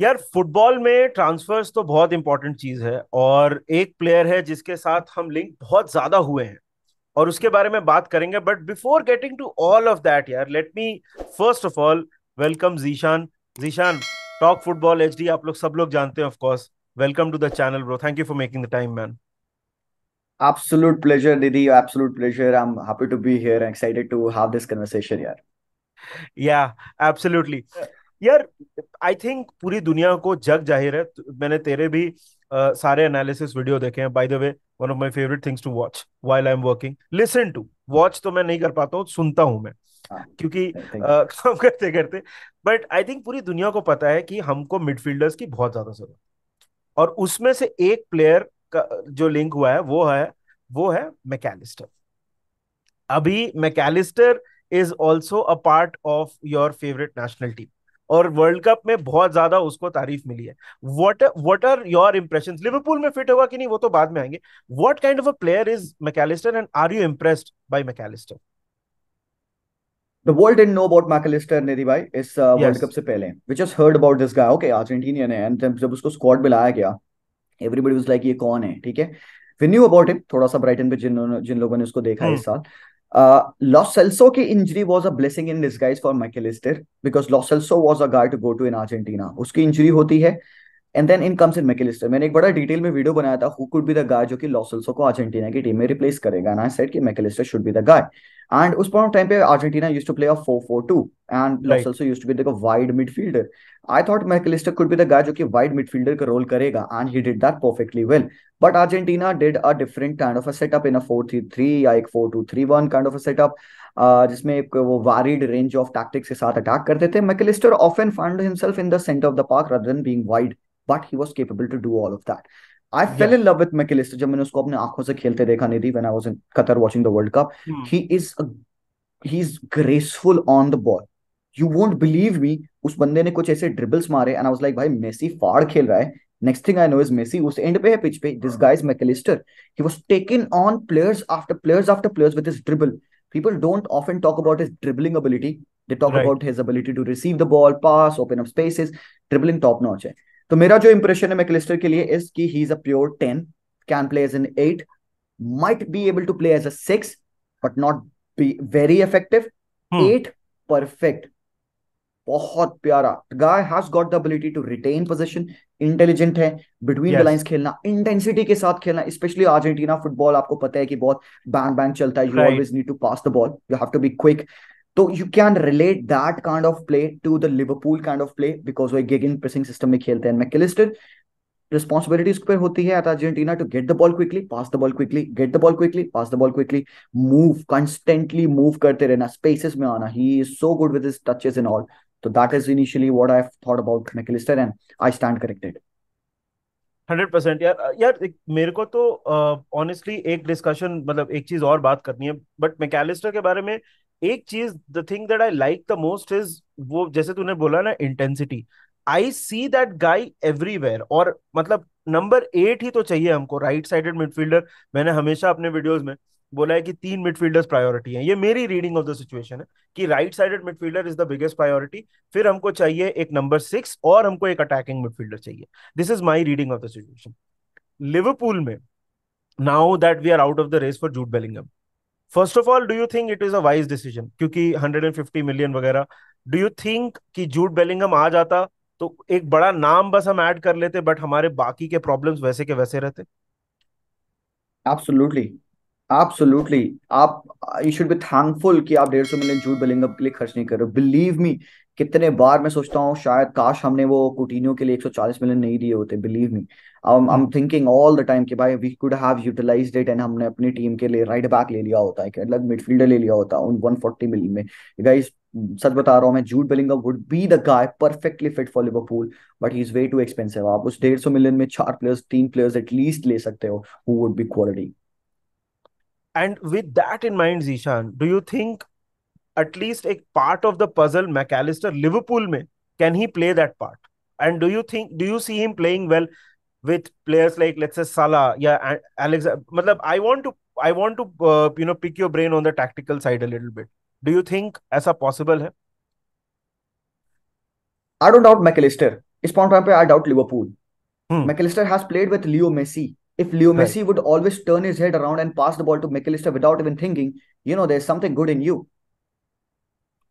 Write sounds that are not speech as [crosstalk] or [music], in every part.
यार फुटबॉल में ट्रांसफर्स तो बहुत इंपॉर्टेंट चीज है और एक प्लेयर है जिसके साथ हम लिंक बहुत ज्यादा हुए हैं और उसके बारे में बात करेंगे but before getting to all of that यार let me first of all welcome Zeeshan Zeeshan talk football H आप लोग सब लोग जानते हैं of course welcome to the channel bro thank you for making the time man absolute pleasure didi absolute pleasure i'm happy to be here excited to have this conversation yeah yeah absolutely yeah. यार I think पूरी दुनिया को जग जाहिर है तो मैंने तेरे भी uh, सारे एनालिसिस वीडियो देखे हैं by the way one of my favourite things to watch while I am working listen to watch तो मैं नहीं कर पाता हूँ सुनता हूँ मैं हाँ, क्योंकि [laughs] काम करते करते बट आई थिंक पूरी दुनिया को पता है कि हमको मिडफील्डर्स की बहुत ज्यादा जरूरत और उसमें से एक प्लेयर का जो लिंक हुआ है वो है वो है मैकेलिस्टर अभी McAllister is also a part of your favourite national team और वर्ल्ड कप में बहुत ज्यादा उसको तारीफ मिली है what what are your impressions Liverpool में फिट होगा कि नहीं वो तो बाद में आएंगे what kind of a player is McAllister and are you impressed by McAllister world did know about about McAllister भाई इस वर्ल्ड uh, कप से पहले. Which has heard about this guy okay Argentinian है एंड जब उसको squad में लाया गया, एवरीबॉडी वाज लाइक ये कौन है, ठीक है? वी न्यू अबाउट हिम थोड़ा सा ब्राइटन पे जिन जिन लोगों ने उसको देखा है हम्म। इस साल. लॉस सेल्सो की injury was a blessing in disguise for McAllister because Lo Celso was a guard to go to in Argentina उसकी इंजरी होती है and then in comes in McAllister मैंने एक बड़ा डिटेल में वीडियो बनाया था who could be the guard जो कि लॉसल्सो को अर्जेंटीना की टीम में रिप्लेस करेगा एंड आई सेड कि McAllister should be the guard and उस पॉइंट टाइम पे Argentina used to play a 4-4-2 and Lo Celso used to be the wide midfielder I thought McAllister could be the guard जो कि wide midfielder का role करेगा and he did that perfectly well but Argentina did a different kind of a setup in a 4-3-3 या एक 4-2-3-1 kind of a setup जिसमें एक वो worried range of tactics के साथ अटैक करते थे McAllister often found himself in the centre of the park rather than being wide but he was capable to do all of that I fell in love with McAllister जब मैंने उसको अपने आंखों से खेलते देखा नहीं थी when I was in Qatar watching the world cup he is he is graceful on the ball you won't believe me उस बंदे ने कुछ ऐसे ड्रिबल्स मारे एंड आई वाज लाइक भाई मेसी फाड़ खेल रहा है next thing I know is Messi उस एंड पे है पिच पे this guys McAllister he was taken on players after players after players with his dribble people don't often talk about his dribbling ability they talk right. about his ability to receive the ball pass open up spaces dribbling top notch hai तो मेरा जो impression है McAllister के लिए is की he is a pure ten can play as an eight might be able to play as a six but not be very effective at perfect बहुत प्यारा guy has got the ability to retain position intelligent है between the lines खेलना intensity के साथ खेलना specially Argentina football आपको पता है कि बहुत बैंग बैंग चलता है you always need to pass the ball you have to be quick तो you can relate that kind of play to the Liverpool kind of play because वो गेग इन प्रेसिंग सिस्टम में खेलते हैं मैकेलिस्टर रिस्पॉन्सिबिलिटी उस पर होती है at Argentina to get the ball quickly pass the ball quickly get the ball quickly pass the ball quickly move constantly move करते रहना स्पेसिस में आना he is so good with his touches in all तो that is initially what I have thought about McAllister and I stand corrected hundred percent यार यार मेरे को तो ऑनेस्टली uh, एक डिस्कशन मतलब एक चीज और बात करनी है बट मैकेलिस्टर के बारे में एक चीज the thing that I like the most is वो जैसे तूने बोला ना intensity I see that guy everywhere और मतलब नंबर एट ही तो चाहिए हमको राइट साइडेड मिडफील्डर मैंने हमेशा अपने वीडियोस में बोला है कि तीन मिडफील्डर्स प्रायोरिटी है ये मेरी रीडिंग ऑफ द सिचुएशन है कि right sided midfielder is the biggest priority फिर हमको चाहिए एक नंबर सिक्स और हमको एक अटैकिंग मिडफील्डर चाहिए this is my reading of the situation Liverpool में now that we are out of the race for Jude Bellingham first of all do you think it is a wise decision क्योंकि 150 million वगैरह do you think कि Jude Bellingham आ जाता तो एक बड़ा नाम बस हम ऐड कर लेते बट हमारे बाकी के प्रॉब्लम्स वैसे के वैसे रहते एब्सोल्युटली एब्सोल्युटली आप यू शुड बी थैंकफुल कि आप 150 मिलियन जूट बेलिंगम के लिए खर्च नहीं कर रहे बिलीव मी कितने बार मैं सोचता हूँ शायद काश हमने वो कुटीनियो के लिए 140 मिलियन नहीं दिए होते believe me I am thinking all the time कि भाई we could have utilized it and हमने अपनी टीम के लिए राइट बैक ले लिया होता है अलग मिडफील्डर ले लिया होता उन 140 मिलियन में गाइस सच बता रहा हूँ मैं Jude Bellingham would be the guy perfectly fit for Liverpool but he is way too expensive आप उस डेढ़ सौ मिलियन में चार प्लेयर्स तीन प्लेयर्स एटलीस्ट ले सकते हो who would be quality and with that in mind Zeeshan do you think At least a part of the puzzle, McAllister, Liverpool. McAllister can he play that part? And do you think? Do you see him playing well with players like let's say Salah yeah Alex I want to I want to uh, you know pick your brain on the tactical side a little bit do you think as a possible I I don't doubt McAllister इस point I doubt Liverpool hmm. McAllister has played with Leo Messi if Leo Messi would always turn his head around and pass the ball to McAllister without even thinking you know there's something good in you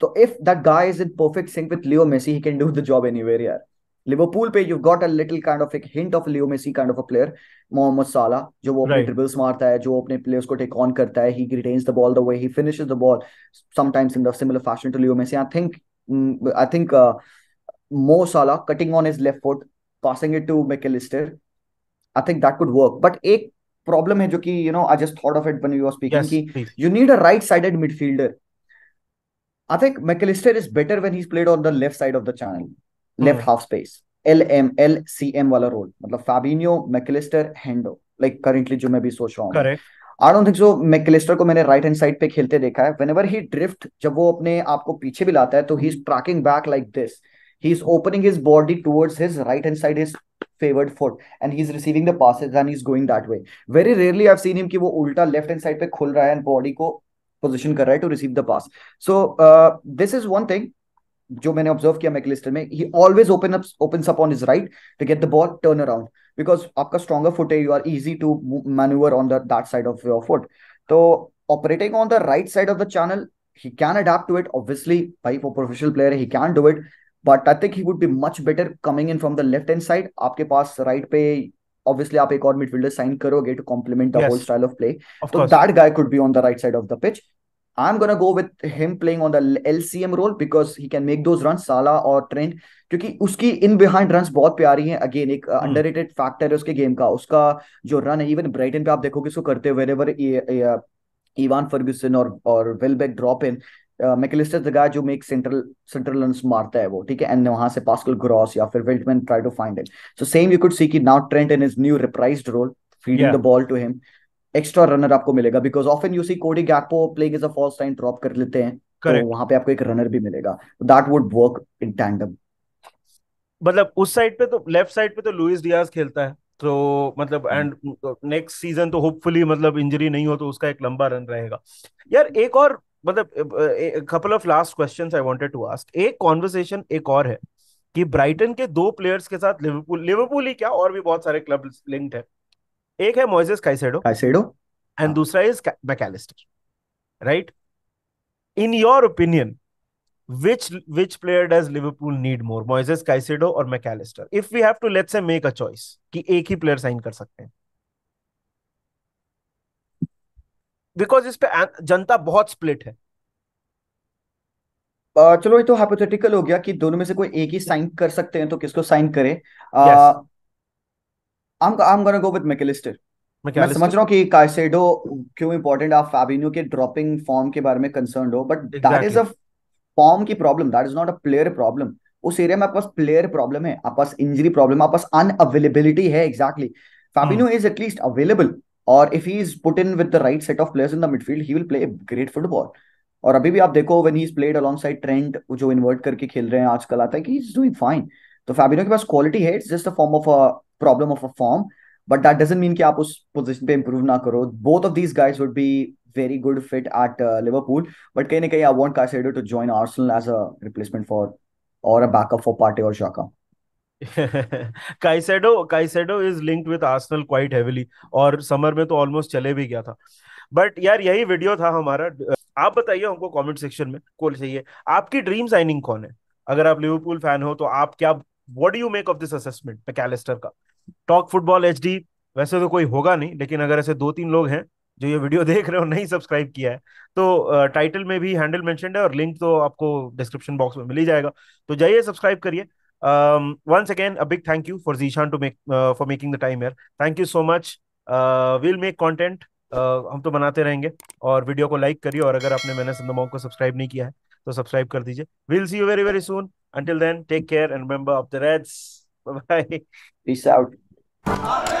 तो if that guy is in perfect sync with Leo Messi he can do the job anywhere यार Liverpool पे you got a little kind of एक hint of Leo Messi kind of a player Mohamed Salah जो वो अपने dribbles मारता है जो अपने प्लेयर्स को टेक ऑन करता है he retains the ball the way he finishes the ball sometimes in the similar fashion to Leo Messi I think I think Mo Salah cutting on his left foot passing it to McAllister. I think that could work but एक problem है जो कि you know I just thought of it when you are speaking कि you need a right sided midfielder I think McAllister is better when he's played on the left side of the channel, mm-hmm. half space. L M वाला role मतलब Fabinho McAllister हैंडो like currently जो मैं भी सोच रहा हूँ I don't think so McAllister को मैंने राइट हैंड साइड पे खेलते देखा है व्हेनेवर ही ड्रिफ्ट जब वो अपने आप को पीछे भी लाता है तो he is tracking back like this he is opening his body towards his right hand side his favored foot and he's receiving the passes and he's going that way very rarely i've seen him कि वो उल्टा left hand side पे खुल रहा है and body को position कर रहा है to receive the pass so this is one thing जो मैंने ऑब्जर्व किया मैकलिस्टर में he always open up open up on is right to get the ball turn around because आपका स्ट्रॉगर फुट है you are easy to manoeuvre on the that side of your foot तो operating on the right side of the channel he can adapt to it obviously by a professional player he can do it but i think he would be much better coming in from the left hand side aapke paas right pe obviously आप एक और midfielder sign करोगे to complement the yes. whole style of play of so course. that guy could be on the right side of the pitch I'm gonna go with him playing on the LCM role because he can make those runs साला और trend क्योंकि उसकी in behind runs बहुत प्यारी हैं again एक underrated hmm. Factor है उसके गेम का उसका जो रन है इवन ब्राइटन पे आप देखोगे उसको करते हुए इवान फर्ग्यूसन और और वेलबेक ड्रॉप इन मेकेलिस्टर जगह जो मेक सेंट्रल सेंट्रल लंस मारता है वो ठीक है एंड वहां से पास्कल ग्रॉस या फिर Veltman try to find it so same you could see कि now Trent in is new reprised role feeding the ball to him extra runner आपको मिलेगा because often you see Cody Gakpo playing as a false time drop कर लेते हैं तो Correct. तो वहां पे आपको एक रनर भी मिलेगा that would work in tandem मतलब उस साइड पे तो लेफ्ट साइड पे तो लुइस डियाज खेलता है तो मतलब एंड नेक्स्ट सीजन तो होपफुली मतलब इंजरी नहीं हो तो उसका एक लंबा रन रहेगा यार एक और मतलब couple of last question I wanted to ask एक कॉन्वर्सेशन एक और है कि ब्राइटन के दो प्लेयर्स के साथ लिवरपूल लिवरपूल ही क्या और भी बहुत सारे क्लब लिंक्ड है एक है मोइजेस काइसेडो काइसेडो एंड दूसरा is McAllister right in your opinion which which player does Liverpool need more Moises Caicedo और McAllister if we have to let's say make a choice कि एक ही player sign कर सकते हैं because इस पे जनता बहुत स्प्लिट है uh, चलो ये तो हाइपोथेटिकल हो गया कि दोनों में से कोई एक ही साइन कर सकते हैं तो किसको साइन करें I am gonna go with McAllister मैं समझ रहा हूँ कि कार्सेडो क्यों इंपॉर्टेंट आप फैबिनियो के ड्रॉपिंग फॉर्म के बारे में कंसर्न हो but that is a form की problem that is not a player problem उस एरिया में आपके पास प्लेयर प्रॉब्लम है आपके पास इंजरी प्रॉब्लम आपके पास अनअवेलेबिलिटी है exactly Fabinho is at least available और if he is put in with the right set of players in the midfield he will play great football और अभी भी आप देखो when he is played alongside Trent जो invert करके खेल रहे हैं आजकल आता है कि इज डूइंग फाइन तो फैबिनो के पास क्वालिटी है it's just a form of a problem of a form but that doesn't mean कि आप उस पोजीशन पे इंप्रूव ना करो both of these guys would be very good fit at Liverpool but कहीं ना कहीं I want Caicedo to join Arsenal as a replacement for और अ बैकअप फॉर पार्टी और Xhaka Caicedo Caicedo is linked with Arsenal quite heavily और summer में तो almost चले भी गया था बट यार यही वीडियो था हमारा आप बताइए हमको कमेंट सेक्शन में कौन चाहिए आपकी ड्रीम साइनिंग कौन है अगर आप लिवरपूल फैन हो तो आप क्या what do you make of this assessment McAllister का टॉक फुटबॉल एचडी वैसे तो कोई होगा नहीं लेकिन अगर ऐसे दो तीन लोग हैं जो ये वीडियो [laughs] देख रहे हो नहीं सब्सक्राइब किया है तो टाइटल में भी हैंडल मेंशन है और लिंक तो आपको डिस्क्रिप्शन बॉक्स में मिल ही जाएगा तो जाइए सब्सक्राइब करिए Um, once again, a big thank you for Zishan to make uh, for making the time here. Thank you so much. Uh, we'll make content. Uh, हम तो बनाते रहेंगे और वीडियो को लाइक करिए और अगर आपने मैंने सिंधमॉम को सब्सक्राइब नहीं किया है तो सब्सक्राइब कर दीजिए will see you very very soon until then take care and remember of the Reds bye bye peace out